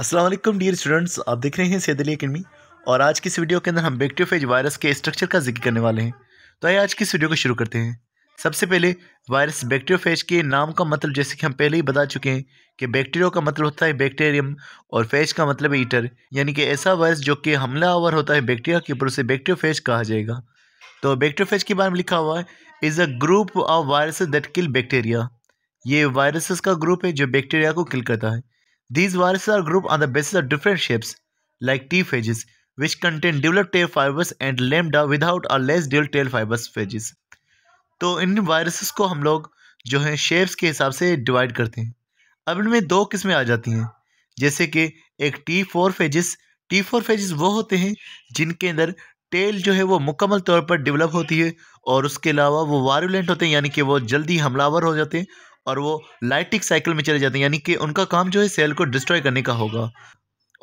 Aslam dear students आप देख रहे हैं सैद अली अकेडमी और आज की इस वीडियो के अंदर हम बैक्टीरियोफेज वायरस के स्ट्रक्चर का जिक्र करने वाले हैं तो आइए आज की इस वीडियो को शुरू करते हैं सबसे पहले वायरस बैक्टीरियोफेज के नाम का मतलब जैसे कि हम पहले ही बता चुके हैं कि बैक्टीरियो का मतलब होता है बैक्टीरियम और फेज का मतलब है ईटर यानी कि ऐसा वायरस जो कि हमलावर होता है बैक्टीरिया के ऊपर उसे बैक्टीरियोफेज कहा जाएगा तो बैक्टीरियोफेज के बारे में लिखा हुआ है is a group of virus that kill bacteria ये वायरसेस का ग्रुप है जो बैक्टीरिया को किल करता है These viruses are grouped on the basis of different shapes, like T phages, which contain developed tail fibers and lambda without or less developed tail fibers phages. तो इन viruses को हम लोग जो हैं शेप्स के हिसाब से डिवाइड करते हैं अब इनमें दो किस्में आ जाती हैं जैसे कि एक T four phages T four phages वो होते हैं जिनके अंदर टेल जो है वो मुकम्मल तौर पर डेवलप होती है और उसके अलावा वो वायरुलेंट होते हैं यानी कि वो जल्दी हमलावर हो जाते हैं और वो लाइटिक साइकिल में चले जाते हैं यानी कि उनका काम जो है सेल को डिस्ट्रॉय करने का होगा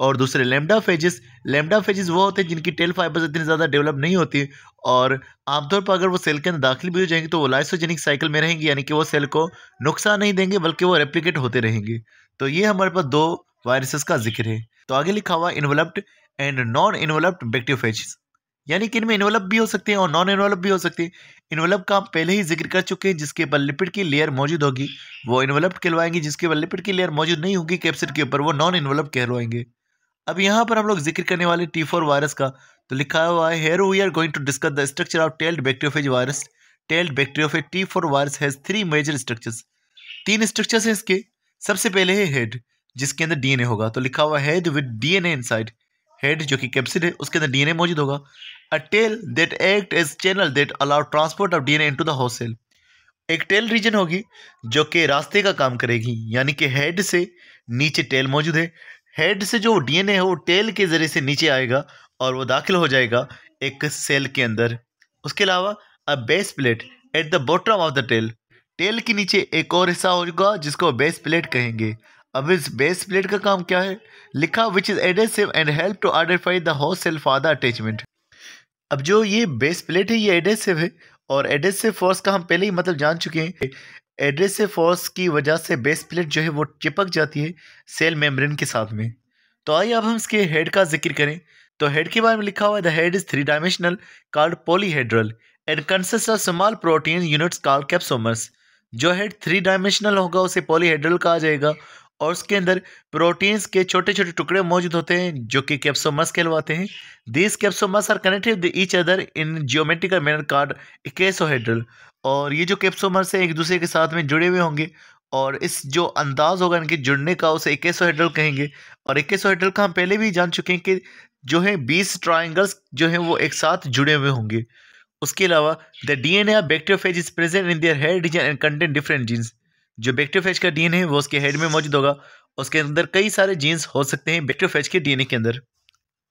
और दूसरे लेमडा फेजेस लेमडा फेजेस वो होते हैं जिनकी टेल फाइबर्स इतनी ज़्यादा डेवलप नहीं होती और आमतौर पर अगर वो सेल के अंदर दाखिल भी हो जाएंगे तो वो लाइसोजेनिक साइकिल में रहेंगे यानी कि वो सेल को नुकसान नहीं देंगे बल्कि वो रेप्लिकेट होते रहेंगे तो ये हमारे पास दो वायरसेस का जिक्र है तो आगे लिखा हुआ enveloped and non enveloped bacteriophages यानी कि इनमें इन्वेलप भी हो सकते हैं और नॉन इन्वेलप भी हो सकते हैं इन्वेलप का पहले ही जिक्र कर चुके हैं जिसके ऊपर लिपिड की लेयर मौजूद होगी वो इन्वेलप कहलवाएंगे जिसके ऊपर लिपिड की लेयर मौजूद नहीं होगी कैप्सिड के ऊपर वो नॉन इन्वेलप कहलवाएंगे अब यहाँ पर हम लोग जिक्र करने वाले टी फोर वायरस का तो लिखा हुआ है here we are going to discuss the structure of tailed bacteriophage virus tailed bacteriophage T four virus has three major structures तीन स्ट्रक्चर्स हैं इसके सबसे पहले है हेड जिसके अंदर डीएनए होगा तो लिखा हुआ head with DNA inside head जो कि कैप्सिड है उसके अंदर डीएनए मौजूद होगा a tail that act as channel that allow transport of DNA into the host cell एक टेल रीजन होगी जो कि रास्ते का काम करेगी यानी कि हेड से नीचे टेल मौजूद है हेड से जो डीएनए है वो टेल के ज़रिए से नीचे आएगा और वो दाखिल हो जाएगा एक सेल के अंदर उसके अलावा a base plate at the bottom of the tail tail के नीचे एक और हिस्सा होगा जिसको बेस प्लेट कहेंगे अब इस बेस प्लेट का काम क्या है लिखा which is adhesive and help to identify the होल सेल्फ फॉर अटैचमेंट अब जो ये बेस प्लेट है ये एडेसिव है और एडेसिव फोर्स का हम पहले ही मतलब जान चुके हैं एडेसिव फोर्स की वजह से बेस प्लेट जो है वो चिपक जाती है सेल मेम्ब्रेन के साथ में तो आइए अब हम इसके हेड का जिक्र करें तो हेड के बारे में लिखा हुआ है the head is three dimensional called polyhedral and consist of small protein units called capsomers जो हेड थ्री डायमेंशनल होगा उसे पोलीहेड्रल कहा जाएगा और उसके अंदर प्रोटीन्स के छोटे छोटे टुकड़े मौजूद होते हैं जो कि कैप्सोमस कहलवाते हैं this capsomers are connected each other in geometrical manner called icosahedral और ये जो कैप्सोमस हैं एक दूसरे के साथ में जुड़े हुए होंगे और इस जो अंदाज होगा इनके जुड़ने का उसे इक्केसोहेड्रल कहेंगे और इक्केसोहेड्रल का हम पहले भी जान चुके हैं कि जो है बीस ट्राइंगल्स जो हैं वो एक साथ जुड़े हुए होंगे उसके अलावा the D N A bacteriophage is present in their head region and content different genes जो फैज का डीएनए है वो उसके हेड में मौजूद होगा उसके अंदर कई सारे जीन्स हो सकते हैं फैज के डीएनए के अंदर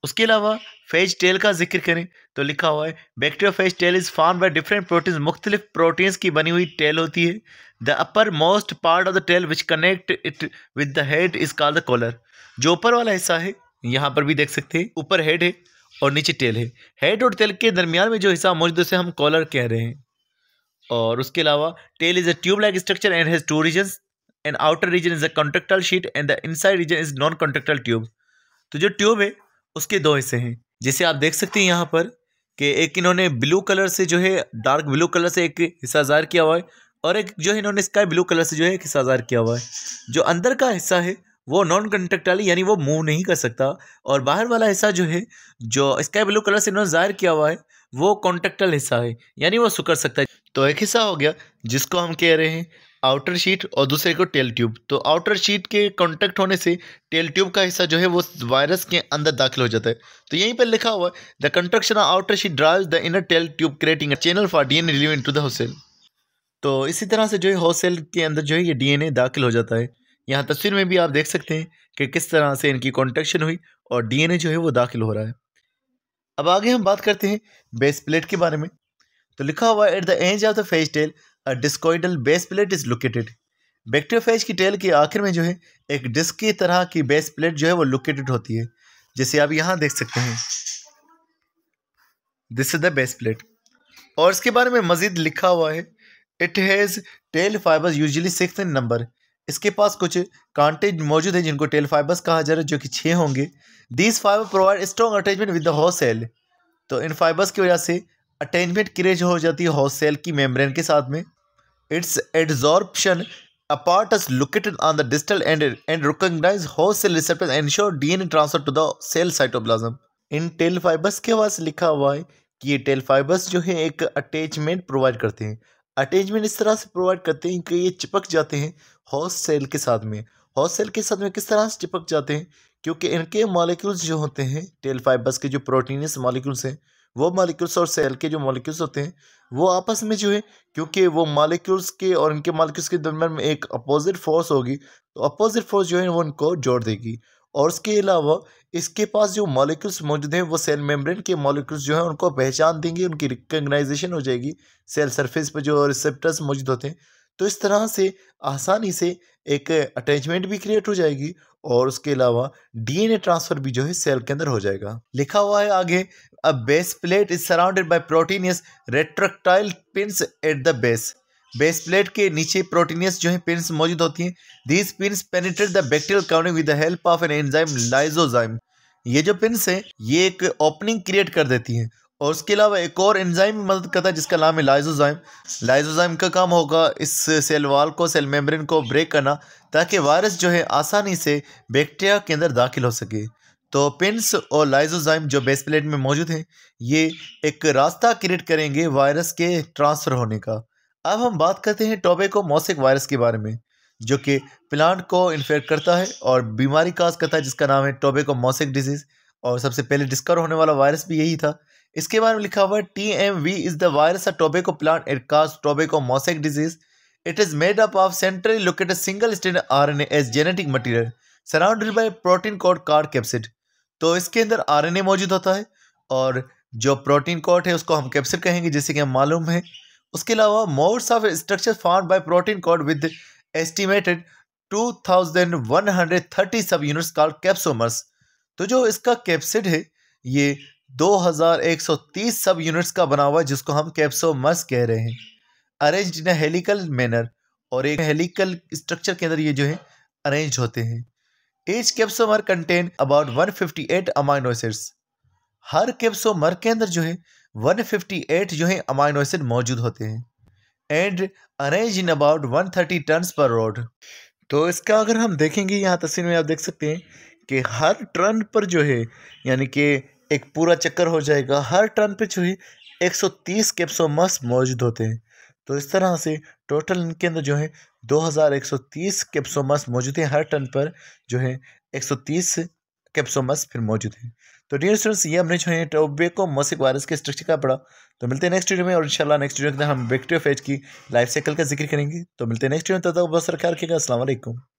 उसके अलावा फेज टेल का जिक्र करें तो लिखा हुआ है bacteriophage tail is form by different proteins मुख्तलिफ प्रोटीन्स की बनी हुई टेल होती है the upper most part of the tail which connect it with the head is called the collar जो ऊपर वाला हिस्सा है यहाँ पर भी देख सकते हैं ऊपर हेड है और नीचे टेल है हेड और टेल के दरमियान में जो हिस्सा मौजूद उसे हम कॉलर कह रहे हैं और उसके अलावा tail is a tube like structure and has two region and outer region is a contractile sheath and the inside region is non contractile tube तो जो ट्यूब है उसके दो हिस्से हैं जैसे आप देख सकते हैं यहाँ पर कि एक इन्होंने ब्लू कलर से जो है डार्क ब्लू कलर से एक हिस्सा ज़ाहिर किया हुआ है और एक जो है इन्होंने स्काई ब्लू कलर से जो है एक हिस्सा ज़ाहिर किया हुआ है जो अंदर का हिस्सा है वो नॉन कंट्रेक्टाइल यानी वो मूव नहीं कर सकता और बाहर वाला हिस्सा जो है जो स्काई ब्लू कलर से इन्होंने ज़ाहिर किया हुआ है वो कॉन्टेक्टल हिस्सा है यानी वो सुकर सकता है तो एक हिस्सा हो गया जिसको हम कह रहे हैं आउटर शीट और दूसरे को टेल ट्यूब तो आउटर शीट के कॉन्टेक्ट होने से टेल ट्यूब का हिस्सा जो है वो वायरस के अंदर दाखिल हो जाता है तो यहीं पर लिखा हुआ है the contraction of outer sheath drive the inner tail tube creating channel for D N release into the host cell तो इसी तरह से जो है होसेल के अंदर जो है ये ए दाखिल हो जाता है यहाँ तस्वीर में भी आप देख सकते हैं कि किस तरह से इनकी कॉन्ट्रेक्शन हुई और ए जो है वो दाखिल हो रहा है अब आगे हम बात करते हैं बेस प्लेट के बारे में तो लिखा हुआ at the end of the phage tail a discoidal base plate is located bacteriophage की टेल के आखिर में जो है एक डिस्क की तरह की बेस प्लेट जो है वो लोकेटेड होती है जैसे आप यहाँ देख सकते हैं this is the base plate और इसके बारे में मजीद लिखा हुआ है it has tail fibers usually six in number इसके पास कुछ कांटे मौजूद हैं जिनको टेल फाइबर्स कहा जा रहा है जो कि छः होंगे this fiber provide strong attachment with the host cell तो इन फाइबर्स की वजह से अटैचमेंट क्रिएट हो जाती है हॉस सेल की मेम्ब्रेन के साथ में its adsorption apparatus located on the distal end and recognize host cell receptor and ensure DNA transfer to the cell cytoplasm. इन टेल फाइबर्स के पास लिखा हुआ है कि ये टेल फाइबर्स जो है एक अटैचमेंट प्रोवाइड करते हैं अटैचमेंट इस तरह से प्रोवाइड करते हैं कि ये चिपक जाते हैं हॉस सेल के साथ में हॉस सेल के साथ में किस तरह से चिपक जाते हैं क्योंकि इनके मॉलिक्यूल्स जो होते हैं टेल फाइबर्स के जो प्रोटीनियस मॉलिक्यूल्स हैं वो मॉलिक्यूल्स और सेल के जो मॉलिक्यूल्स होते हैं वो आपस में जो है क्योंकि वो मॉलिक्यूल्स के और इनके मॉलिक्यूल्स के दरमियान में एक अपोजिट फोर्स होगी तो अपोजिट फोर्स जो है वो उनको जोड़ देगी और उसके अलावा इसके पास जो मॉलिक्यूल्स मौजूद हैं वो सेल मेम्ब्रेन के मॉलिक्यूल्स जो हैं उनको पहचान देंगे उनकी रिकग्नाइजेशन हो जाएगी सेल सरफेस पर जो रिसेप्टर्स मौजूद होते हैं तो इस तरह से आसानी से एक अटैचमेंट भी क्रिएट हो जाएगी और उसके अलावा डीएनए ट्रांसफ़र भी जो है सेल के अंदर हो जाएगा लिखा हुआ है आगे a base plate is surrounded by proteinaceous retractile pins at the base base plate के नीचे प्रोटीनियस जो है पिन्स मौजूद होती हैं these pins penetrate the bacterial colony with the help of an enzyme lysozyme ये जो पिन्स है ये एक ओपनिंग क्रिएट कर देती हैं और उसके अलावा एक और एंजाइम भी मदद करता है जिसका नाम है लाइजोजाइम लाइजोजाइम का काम होगा इस सेल वाल को सेल मेम्ब्रेन को ब्रेक करना ताकि वायरस जो है आसानी से बैक्टीरिया के अंदर दाखिल हो सके तो पिन्स और लाइजोजाइम जो बेस प्लेट में मौजूद हैं ये एक रास्ता क्रिएट करेंगे वायरस के ट्रांसफ़र होने का अब हम बात करते हैं टोबेको मौसिक वायरस के बारे में जो कि प्लांट को इन्फेक्ट करता है और बीमारी काज करता है जिसका नाम है टोबेको मौसिक डिजीज़ और सबसे पहले डिस्कवर होने वाला वायरस भी यही था इसके बारे में लिखा हुआ है T M V is the virus a tobacco plant it cause tobacco मौसिक disease it is made up of centrally located single stand are N as genetic material surrounded by protein code card capsid तो इसके अंदर are N A मौजूद होता है और जो protein coat है उसको हम कैप्सिड कहेंगे जैसे कि हम मालूम है उसके अलावा modes of structure form by protein coat with estimated 2130 सब यूनिट्स कॉल कैप्सोमर्स तो जो इसका कैप्सिड है ये 2130 सब यूनिट्स का बना हुआ है जिसको हम कैप्सोमर्स कह रहे हैं अरेंज इन हेलिकल मैनर और एक हेलिकल स्ट्रक्चर के अंदर ये जो है अरेंज होते हैं each capsomer contain about 158 amino acids हर कैप्सोमर के अंदर जो है 158 जो है अमाइनो एसिड मौजूद होते हैं and arrange in about 130 thirty turn per rod तो इसका अगर हम देखेंगे यहाँ तस्वीर में आप देख सकते हैं कि हर टर्न पर जो है यानी कि एक पूरा चक्कर हो जाएगा हर टर्न पर जो है 130 कैप्सोमस मौजूद होते हैं तो इस तरह से टोटल इनके अंदर जो है 2130 कैप्सोमस मौजूद हैं हर टर्न पर जो है 130 कैप्सोमस फिर मौजूद हैं तो डियर स्टूडेंट्स ये हमने जो है टोबेको मोसिक वायरस के स्ट्रक्चर का पढ़ा तो मिलते हैं नेक्स्ट वीडियो में और इंशाल्लाह नेक्स्ट वीडियो के अंदर हम बैक्टीरिया फेज की लाइफ साइकिल का जिक्र करेंगे तो मिलते हैं नेक्स्ट वीडियो में तब तक बहुत सारा ख्याल रखिएगा असल